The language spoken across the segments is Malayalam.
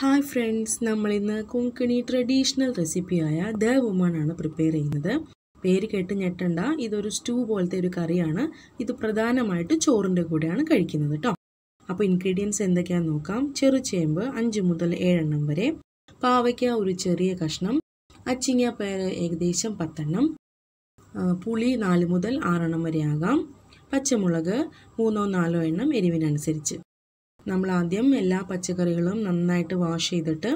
ഹായ് ഫ്രണ്ട്സ് നമ്മളിന്ന് കൊങ്കണി ട്രഡീഷണൽ റെസിപ്പിയായ ദ വുമണാണ് പ്രിപ്പയർ ചെയ്യുന്നത് പേര് കേട്ട് ഞെട്ടണ്ട ഇതൊരു സ്റ്റൂ പോലത്തെ ഒരു കറിയാണ് ഇത് പ്രധാനമായിട്ട് ചോറിൻ്റെ കൂടെയാണ് കഴിക്കുന്നത് കേട്ടോ അപ്പോൾ ഇൻഗ്രീഡിയൻസ് എന്തൊക്കെയാണെന്ന് നോക്കാം ചെറുചേമ്പ് അഞ്ച് മുതൽ ഏഴെണ്ണം വരെ പാവയ്ക്ക ഒരു ചെറിയ കഷ്ണം അച്ചിങ്ങ പയർ ഏകദേശം പത്തെണ്ണം പുളി നാല് മുതൽ ആറെണ്ണം വരെ ആകാം പച്ചമുളക് മൂന്നോ നാലോ എണ്ണം എരിവിനനുസരിച്ച് നമ്മൾ ആദ്യം എല്ലാ പച്ചക്കറികളും നന്നായിട്ട് വാഷ് ചെയ്തിട്ട്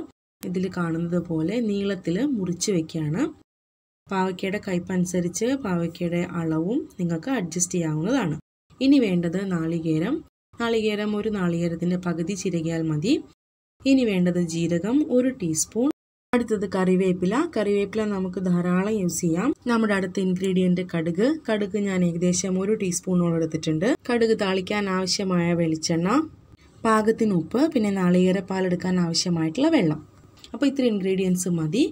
ഇതിൽ കാണുന്നത് പോലെ നീളത്തിൽ മുറിച്ച് വെക്കുകയാണ് പാവയ്ക്കയുടെ കയ്പനുസരിച്ച് പാവയ്ക്കയുടെ അളവും നിങ്ങൾക്ക് അഡ്ജസ്റ്റ് ചെയ്യാവുന്നതാണ് ഇനി വേണ്ടത് നാളികേരം നാളികേരം ഒരു നാളികേരത്തിൻ്റെ പകുതി ചിരകിയാൽ മതി ഇനി വേണ്ടത് ജീരകം ഒരു ടീസ്പൂൺ അടുത്തത് കറിവേപ്പില കറിവേപ്പില നമുക്ക് ധാരാളം യൂസ് ചെയ്യാം നമ്മുടെ അടുത്ത ഇൻഗ്രീഡിയൻറ്റ് കടുക് കടുക് ഞാൻ ഏകദേശം ഒരു ടീസ്പൂണോളം എടുത്തിട്ടുണ്ട് കടുക് താളിക്കാൻ ആവശ്യമായ വെളിച്ചെണ്ണ പാകത്തിന് ഉപ്പ് പിന്നെ നാളികേര പാലെടുക്കാൻ ആവശ്യമായിട്ടുള്ള വെള്ളം അപ്പോൾ ഇത്ര ഇൻഗ്രീഡിയൻസ് മതി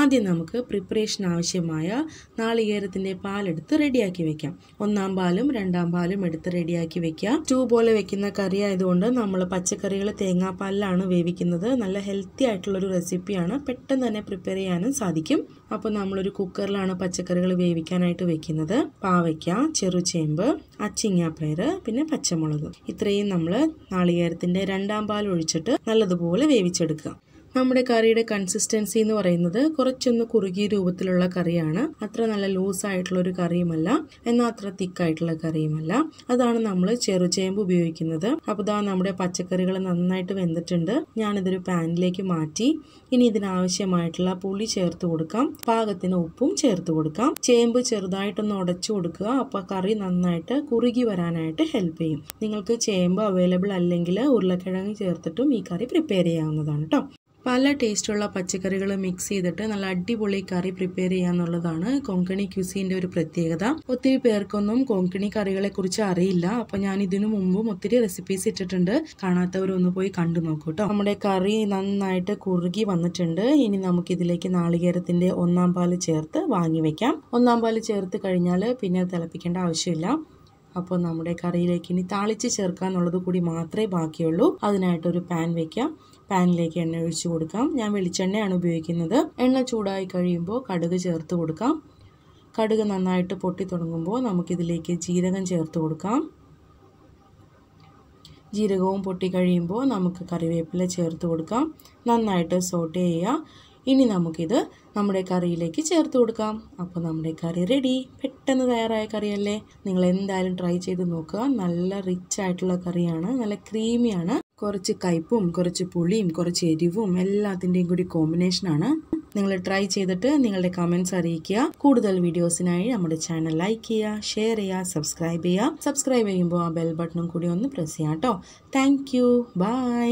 ആദ്യം നമുക്ക് പ്രിപ്പറേഷൻ ആവശ്യമായ നാളികേരത്തിൻ്റെ പാലെടുത്ത് റെഡിയാക്കി വെക്കാം ഒന്നാം പാലും രണ്ടാം പാലും എടുത്ത് റെഡിയാക്കി വെക്കാം സ്റ്റൂ പോലെ വെക്കുന്ന കറി ആയതുകൊണ്ട് നമ്മൾ പച്ചക്കറികൾ തേങ്ങാപ്പാലിലാണ് വേവിക്കുന്നത് നല്ല ഹെൽത്തി ആയിട്ടുള്ളൊരു റെസിപ്പിയാണ് പെട്ടെന്ന് തന്നെ പ്രിപ്പയർ ചെയ്യാനും സാധിക്കും അപ്പോൾ നമ്മളൊരു കുക്കറിലാണ് പച്ചക്കറികൾ വേവിക്കാനായിട്ട് വെക്കുന്നത് പാവയ്ക്ക ചെറുചേമ്പ് അച്ചിങ്ങാപ്പയർ പിന്നെ പച്ചമുളക് ഇത്രയും നമ്മൾ നാളികേരത്തിൻ്റെ രണ്ടാം പാൽ ഒഴിച്ചിട്ട് നല്ലതുപോലെ വേവിച്ചെടുക്കുക നമ്മുടെ കറിയുടെ കൺസിസ്റ്റൻസി എന്ന് പറയുന്നത് കുറച്ചൊന്ന് കുറുകിയ രൂപത്തിലുള്ള കറിയാണ് അത്ര നല്ല ലൂസ് ആയിട്ടുള്ള ഒരു കറിയുമല്ല എന്നാൽ അത്ര തിക്കായിട്ടുള്ള കറിയുമല്ല അതാണ് നമ്മൾ ചെറുചേമ്പ് ഉപയോഗിക്കുന്നത് അപ്പോൾ ഇതാ നമ്മുടെ പച്ചക്കറികൾ നന്നായിട്ട് വെന്തിട്ടുണ്ട് ഞാനിതൊരു പാനിലേക്ക് മാറ്റി ഇനി ഇതിനാവശ്യമായിട്ടുള്ള പുളി ചേർത്ത് കൊടുക്കാം പാകത്തിന് ഉപ്പും ചേർത്ത് കൊടുക്കാം ചേമ്പ് ചെറുതായിട്ടൊന്ന് ഉടച്ചു കൊടുക്കുക അപ്പോൾ കറി നന്നായിട്ട് കുറുകി വരാനായിട്ട് ഹെൽപ്പ് ചെയ്യും നിങ്ങൾക്ക് ചേമ്പ് അവൈലബിൾ അല്ലെങ്കിൽ ഉരുളക്കിഴങ്ങ് ചേർത്തിട്ടും ഈ കറി പ്രിപ്പയർ ചെയ്യാവുന്നതാണ് കേട്ടോ പല ടേസ്റ്റുള്ള പച്ചക്കറികൾ മിക്സ് ചെയ്തിട്ട് നല്ല അടിപൊളി കറി പ്രിപ്പയർ ചെയ്യാന്നുള്ളതാണ് കൊങ്കണി ക്യൂസീൻ്റെ ഒരു പ്രത്യേകത ഒത്തിരി പേർക്കൊന്നും കൊങ്കണി കറികളെ കുറിച്ച് അറിയില്ല അപ്പോൾ ഞാൻ ഇതിനു മുമ്പും ഒത്തിരി റെസിപ്പീസ് ഇട്ടിട്ടുണ്ട് കാണാത്തവരൊന്ന് പോയി കണ്ടു നോക്കൂ കേട്ടോ നമ്മുടെ കറി നന്നായിട്ട് കുറുകി വന്നിട്ടുണ്ട് ഇനി നമുക്കിതിലേക്ക് നാളികേരത്തിൻ്റെ ഒന്നാം പാല് ചേർത്ത് വാങ്ങി വെക്കാം ഒന്നാം പാല് ചേർത്ത് കഴിഞ്ഞാൽ പിന്നെ തിളപ്പിക്കേണ്ട ആവശ്യമില്ല അപ്പോൾ നമ്മുടെ കറിയിലേക്ക് ഇനി താളിച്ച് ചേർക്കാന്നുള്ളത് കൂടി മാത്രമേ ബാക്കിയുള്ളൂ അതിനായിട്ടൊരു പാൻ വെക്കാം പാനിലേക്ക് എണ്ണ ഒഴിച്ചു കൊടുക്കാം ഞാൻ വെളിച്ചെണ്ണയാണ് ഉപയോഗിക്കുന്നത് എണ്ണ ചൂടായി കഴിയുമ്പോൾ കടുക് ചേർത്ത് കൊടുക്കാം കടുക് നന്നായിട്ട് പൊട്ടി തുടങ്ങുമ്പോൾ നമുക്കിതിലേക്ക് ജീരകം ചേർത്ത് കൊടുക്കാം ജീരകവും പൊട്ടി കഴിയുമ്പോൾ നമുക്ക് കറിവേപ്പില ചേർത്ത് കൊടുക്കാം നന്നായിട്ട് സോട്ട് ചെയ്യുക ഇനി നമുക്കിത് നമ്മുടെ കറിയിലേക്ക് ചേർത്ത് കൊടുക്കാം അപ്പോൾ നമ്മുടെ കറി റെഡി പെട്ടെന്ന് തയ്യാറായ കറിയല്ലേ നിങ്ങൾ എന്തായാലും ട്രൈ ചെയ്ത് നോക്കുക നല്ല റിച്ച് ആയിട്ടുള്ള കറിയാണ് നല്ല ക്രീമിയാണ് കുറച്ച് കയ്പും കുറച്ച് പുളിയും കുറച്ച് എരിവും എല്ലാത്തിൻ്റെയും കൂടി കോമ്പിനേഷനാണ് നിങ്ങൾ ട്രൈ ചെയ്തിട്ട് നിങ്ങളുടെ കമൻസ് അറിയിക്കുക കൂടുതൽ വീഡിയോസിനായി നമ്മുടെ ചാനൽ ലൈക്ക് ചെയ്യുക ഷെയർ ചെയ്യുക സബ്സ്ക്രൈബ് ചെയ്യുക സബ്സ്ക്രൈബ് ചെയ്യുമ്പോൾ ആ ബെൽ ബട്ടണും കൂടി ഒന്ന് പ്രസ് ചെയ്യാം കേട്ടോ താങ്ക് യു ബൈ